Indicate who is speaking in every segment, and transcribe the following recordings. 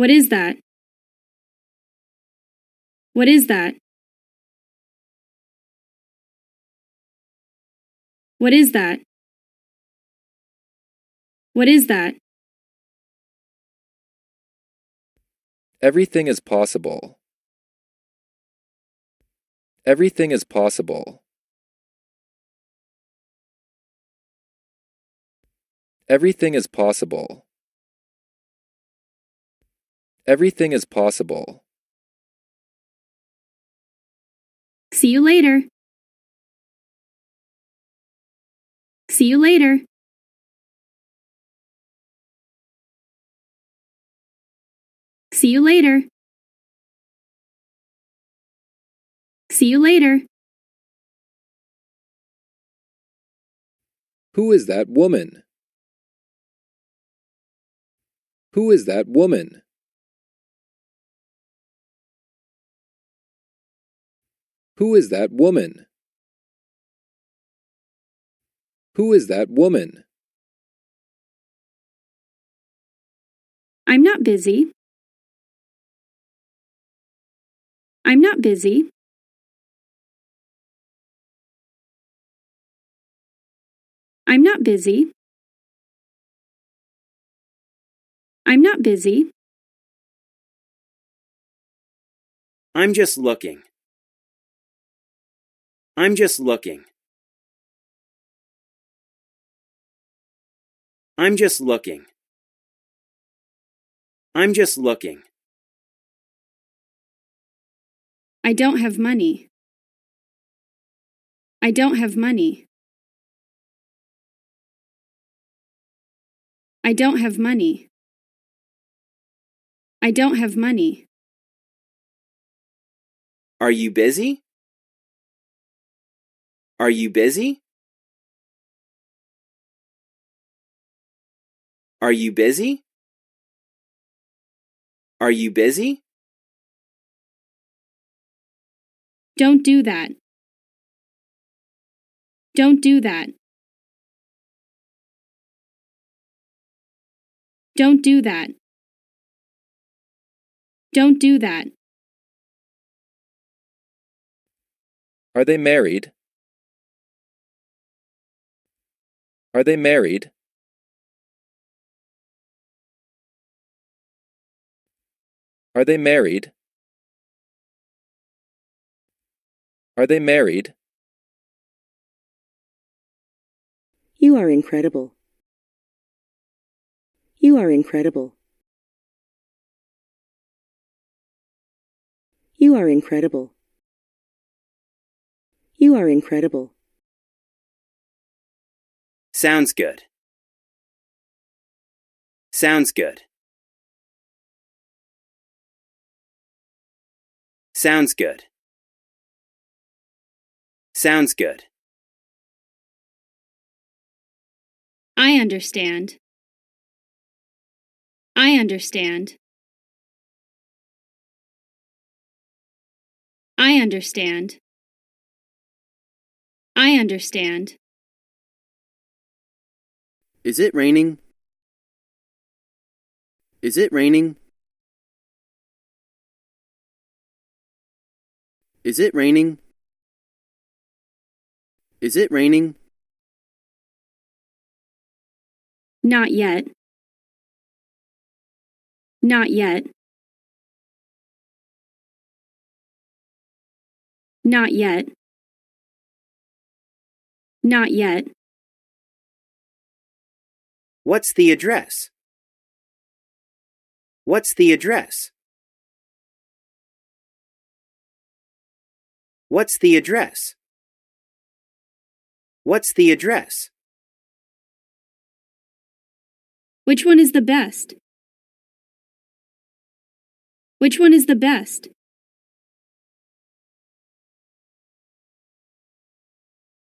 Speaker 1: What is that? What is that? What is that? What is that? Everything is possible. Everything is possible. Everything is possible. Everything is possible. See you later. See you later. See you later. See you later. Who is that woman? Who is that woman? Who is that woman? Who is that woman? I'm not busy. I'm not busy. I'm not busy. I'm not busy. I'm just looking. I'm just looking. I'm just looking. I'm just looking. I don't have money. I don't have money. I don't have money. I don't have money. Are you busy? Are you busy? Are you busy? Are you busy? Don't do that. Don't do that. Don't do that. Don't do that. Are they married? Are they married? Are they married? Are they married? You are incredible. You are incredible. You are incredible. You are incredible. Sounds good. Sounds good. Sounds good. Sounds good. I understand. I understand. I understand. I understand. Is it raining? Is it raining? Is it raining? Is it raining? Not yet. Not yet. Not yet. Not yet. What's the address? What's the address? What's the address? What's the address? Which one is the best? Which one is the best?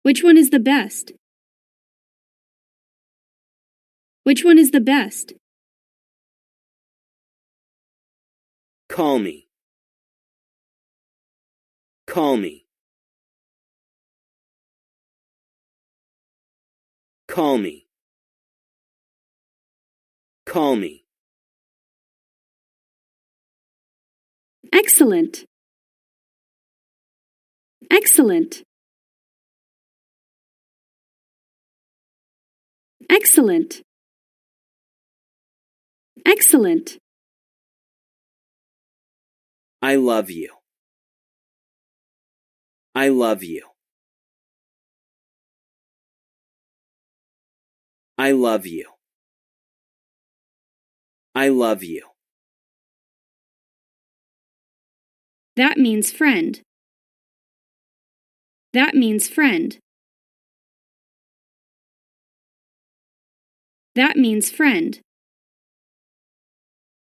Speaker 1: Which one is the best? Which one is the best? Call me. Call me. Call me. Call me. Excellent. Excellent. Excellent. Excellent. I love you. I love you. I love you. I love you. That means friend. That means friend. That means friend.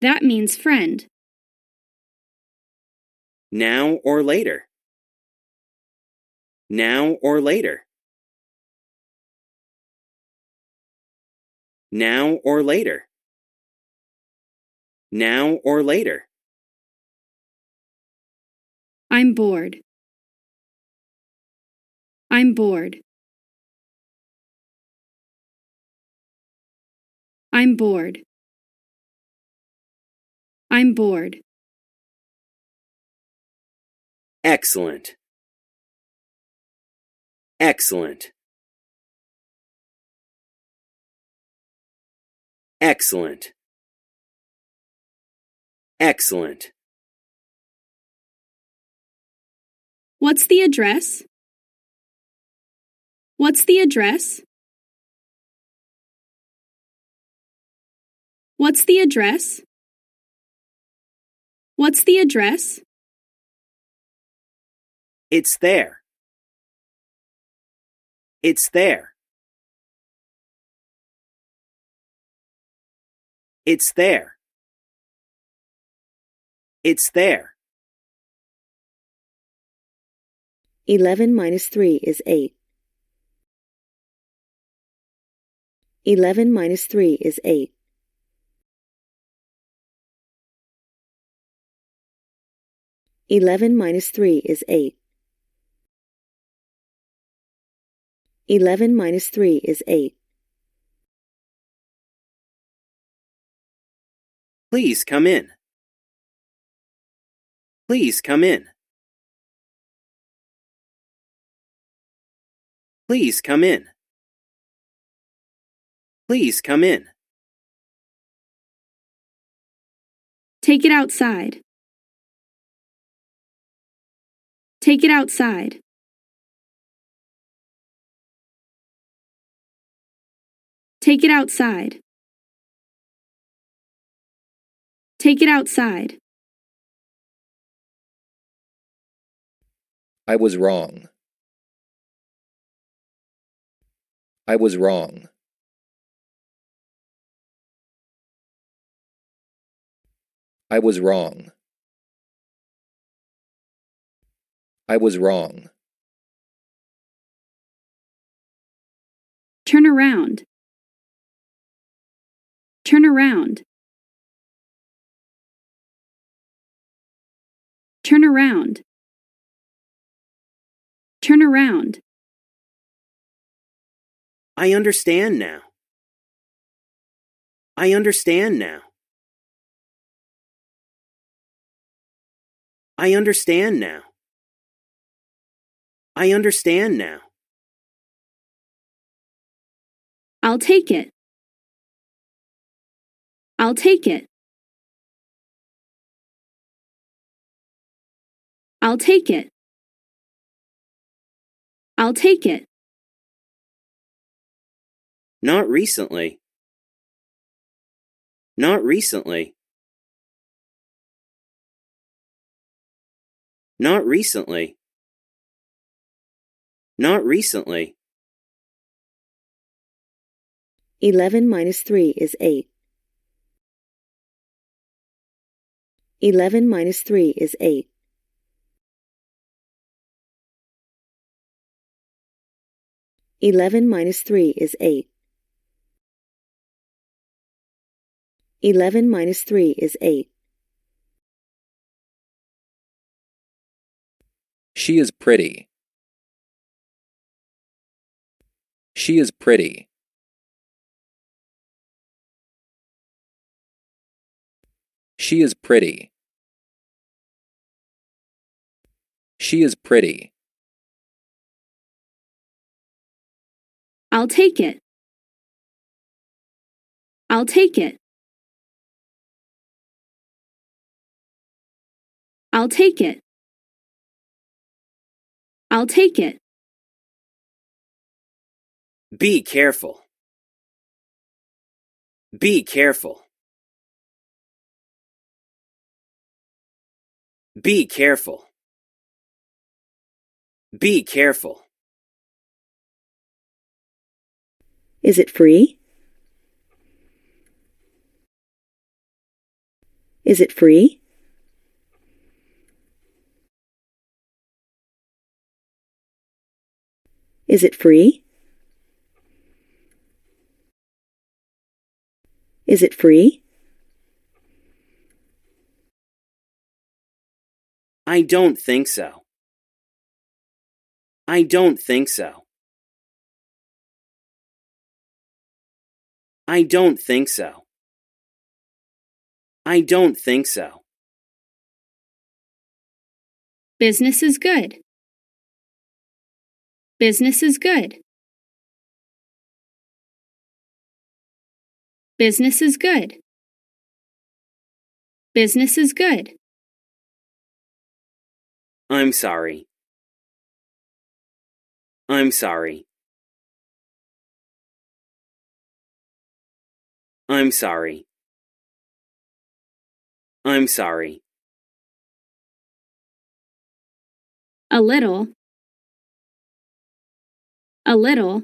Speaker 1: That means friend. Now or later. Now or later. Now or later. Now or later. I'm bored. I'm bored. I'm bored. I'm bored. Excellent. Excellent. Excellent. Excellent. What's the address? What's the address? What's the address? What's the address? It's there. It's there. It's there. It's there. 11 minus 3 is 8. 11 minus 3 is 8. 11 minus 3 is 8. 11 minus 3 is 8. Please come in. Please come in. Please come in. Please come in. Take it outside. Take it outside. Take it outside. Take it outside. I was wrong. I was wrong. I was wrong. I was wrong. Turn around. Turn around. Turn around. Turn around. I understand now. I understand now. I understand now. I understand now. I'll take it. I'll take it. I'll take it. I'll take it. Not recently. Not recently. Not recently. Not recently. 11 minus 3 is 8. 11 minus 3 is 8. Eleven minus three is eight. Eleven minus three is eight. She is pretty. She is pretty. She is pretty. She is pretty. I'll take it. I'll take it. I'll take it. I'll take it. Be careful. Be careful. Be careful. Be careful. Is it free? Is it free? Is it free? Is it free? I don't think so. I don't think so. I don't think so. I don't think so. Business is good. Business is good. Business is good. Business is good. I'm sorry. I'm sorry. I'm sorry. I'm sorry. A little. A little.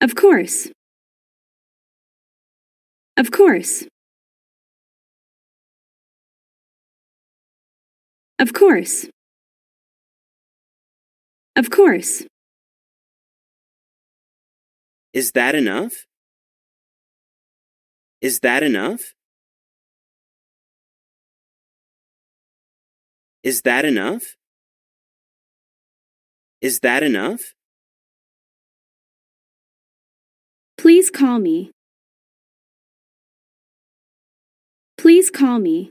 Speaker 1: Of course. Of course. Of course. Of course. Is that enough? Is that enough? Is that enough? Is that enough? Please call me. Please call me.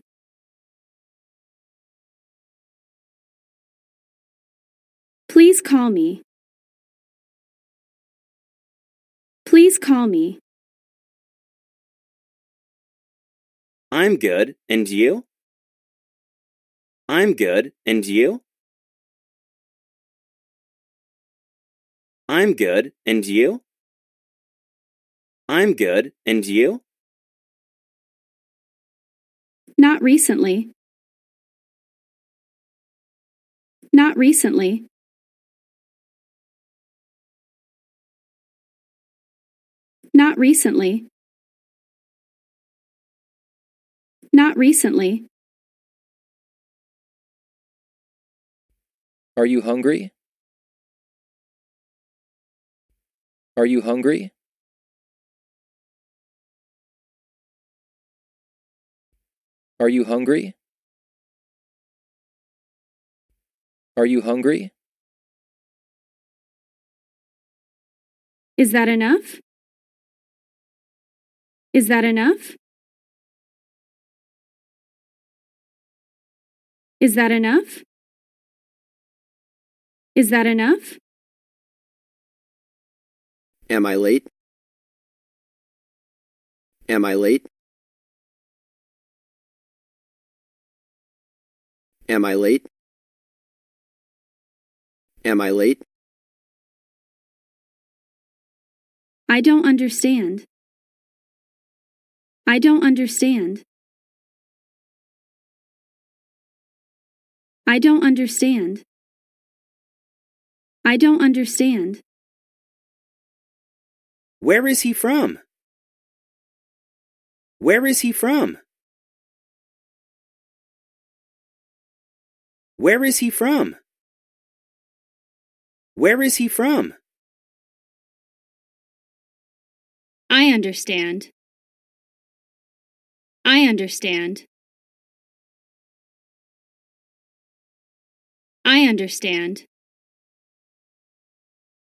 Speaker 1: Please call me. Please call me. I'm good, and you? I'm good, and you? I'm good, and you? I'm good, and you? Not recently. Not recently. Not recently. Not recently. Are you hungry? Are you hungry? Are you hungry? Are you hungry? Is that enough? Is that enough? Is that enough? Is that enough? Am I late? Am I late? Am I late? Am I late? I don't understand. I don't understand. I don't understand. I don't understand. Where is he from? Where is he from? Where is he from? Where is he from? I understand. I understand. I understand.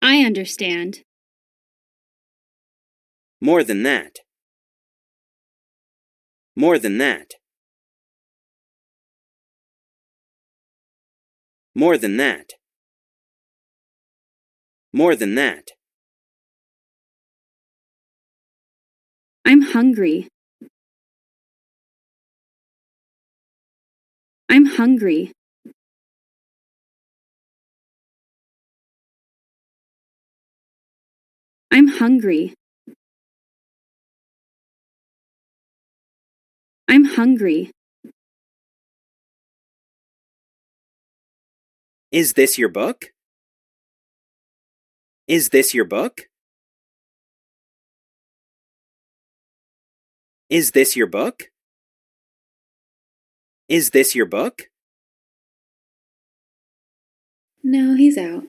Speaker 1: I understand. More than that. More than that. More than that. More than that. I'm hungry. I'm hungry. I'm hungry. I'm hungry. Is this your book? Is this your book? Is this your book? Is this your book? No, he's out.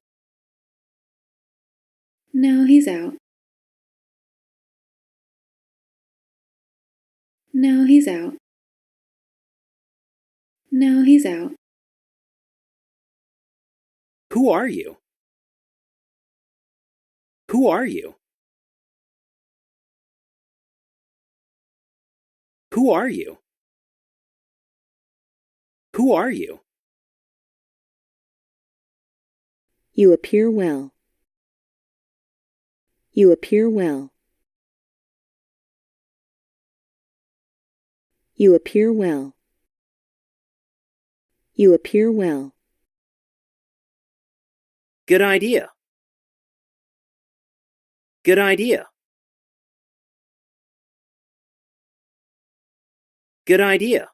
Speaker 1: No, he's out. No, he's out. No, he's out. Who are you? Who are you? Who are you? Who are you? You appear well. You appear well. You appear well. You appear well. Good idea. Good idea. Good idea.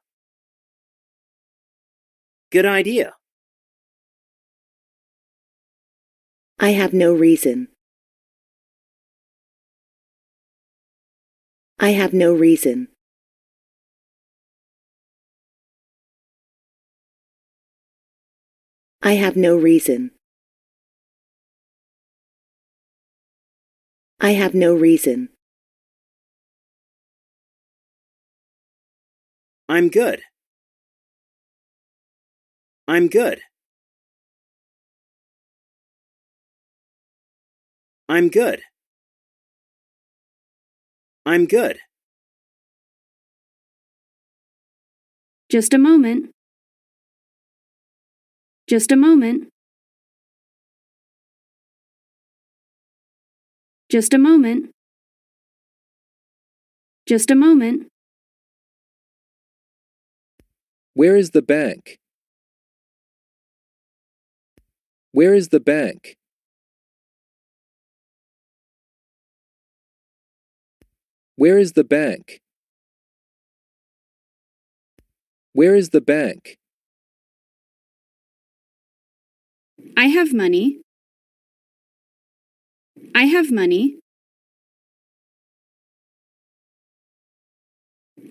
Speaker 1: Good idea. I have no reason. I have no reason. I have no reason. I have no reason. I'm good. I'm good. I'm good. I'm good. Just a moment. Just a moment. Just a moment. Just a moment. Where is the bank? Where is the bank? Where is the bank? Where is the bank? I have money. I have money.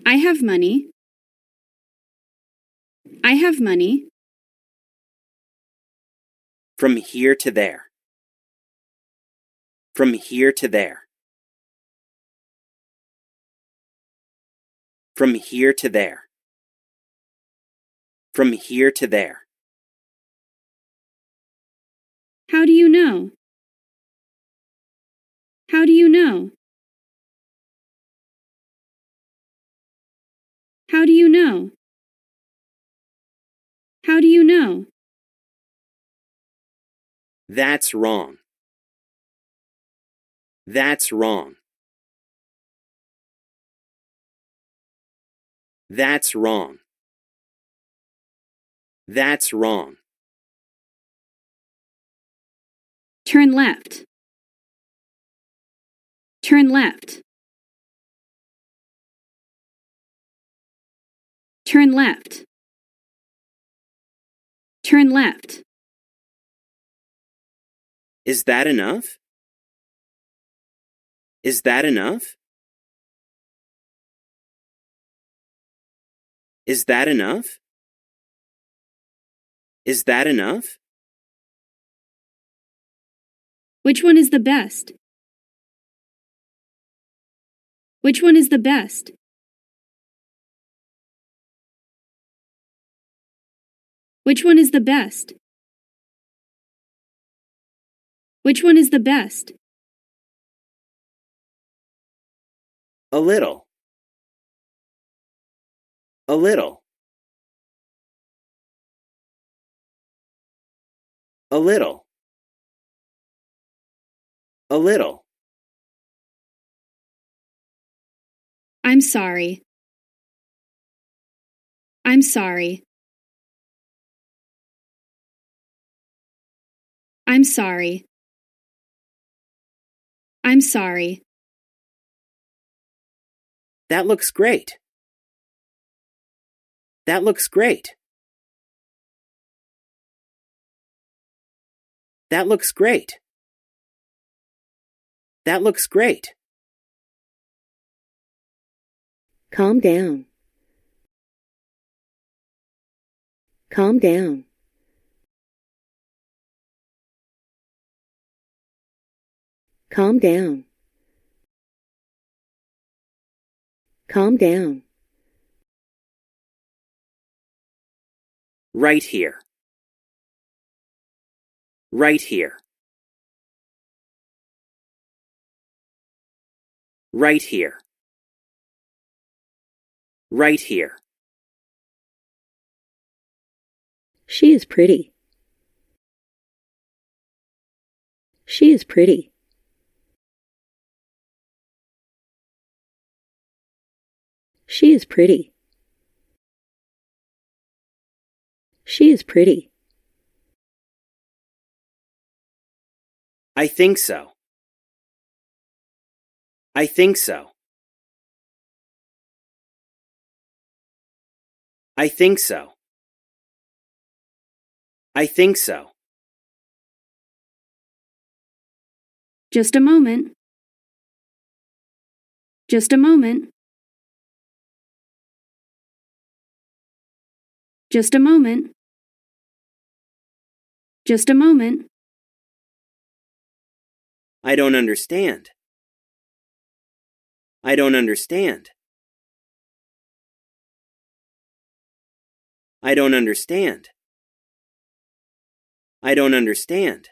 Speaker 1: I have money. I have money. From here to there. From here to there. From here to there. From here to there. How do you know? How do you know? How do you know? That's wrong. That's wrong. That's wrong. That's wrong. Turn left. Turn left. Turn left. Turn left. Is that enough? Is that enough? Is that enough? Is that enough? Which one is the best? Which one is the best? Which one is the best? Which one is the best? A little. A little. A little. A little. I'm sorry. I'm sorry. I'm sorry. I'm sorry. That looks great. That looks great. That looks great. That looks great. Calm down. Calm down. Calm down. Calm down. Right here. Right here. Right here. Right here. She is pretty. She is pretty. She is pretty. She is pretty. I think so. I think so. I think so. I think so. Just a moment. Just a moment. Just a moment. Just a moment. I don't understand. I don't understand. I don't understand. I don't understand.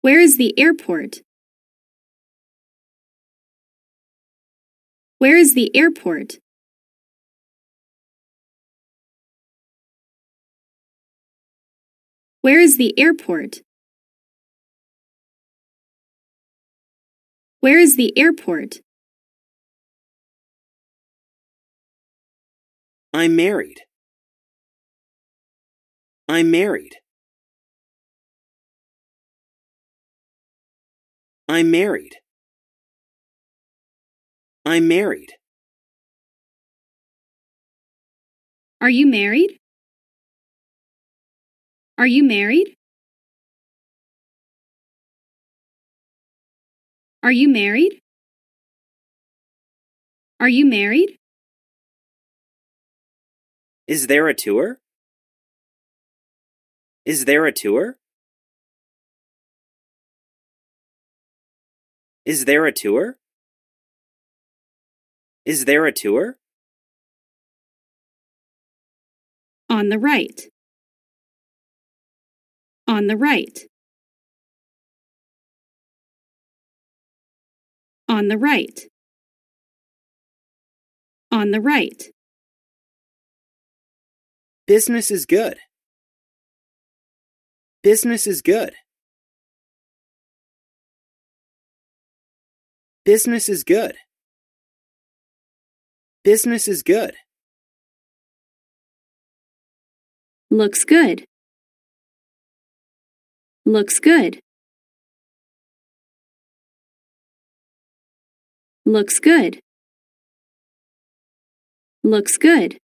Speaker 1: Where is the airport? Where is the airport? Where is the airport? Where is the airport? I'm married. I'm married. I'm married. I'm married. Are you married? Are you married? Are you married? Are you married? Is there a tour? Is there a tour? Is there a tour? Is there a tour? On the right. On the right. On the right. On the right. Business is good. Business is good. Business is good. Business is good. Looks good. Looks good. Looks good. Looks good.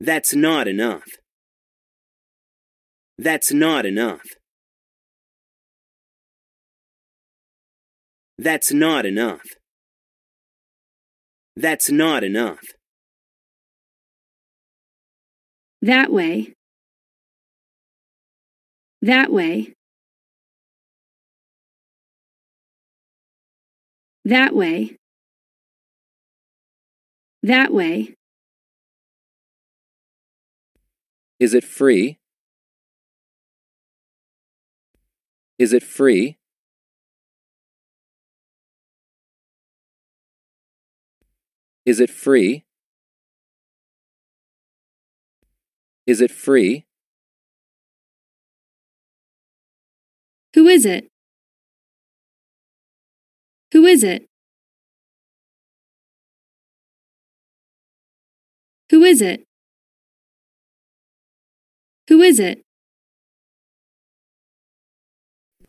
Speaker 1: That's not enough. That's not enough. That's not enough. That's not enough. That way. That way. That way. That way. Is it free? Is it free? Is it free? Is it free? Who is it? Who is it? Who is it? Who is it?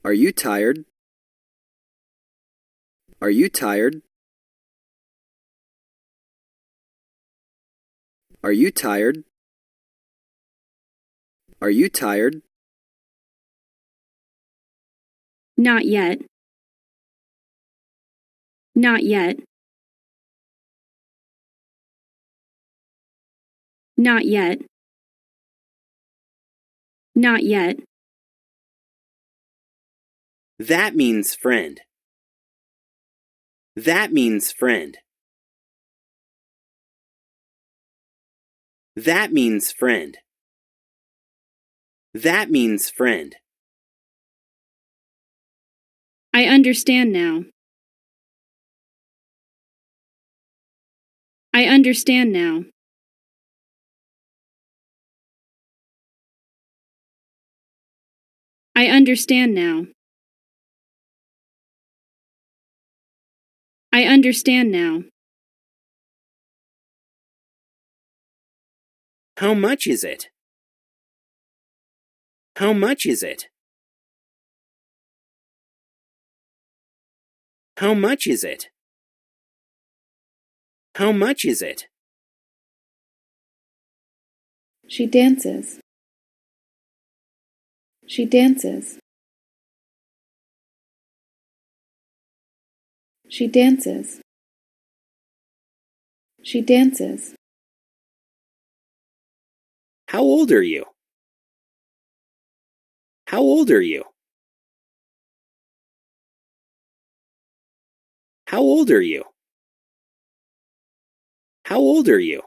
Speaker 1: Are you tired? Are you tired? Are you tired? Are you tired? Not yet. Not yet. Not yet. Not yet. That means friend. That means friend. That means friend. That means friend. I understand now. I understand now. I understand now. I understand now. How much is it? How much is it? How much is it? How much is it? She dances. She dances. She dances. She dances. How old are you? How old are you? How old are you? How old are you?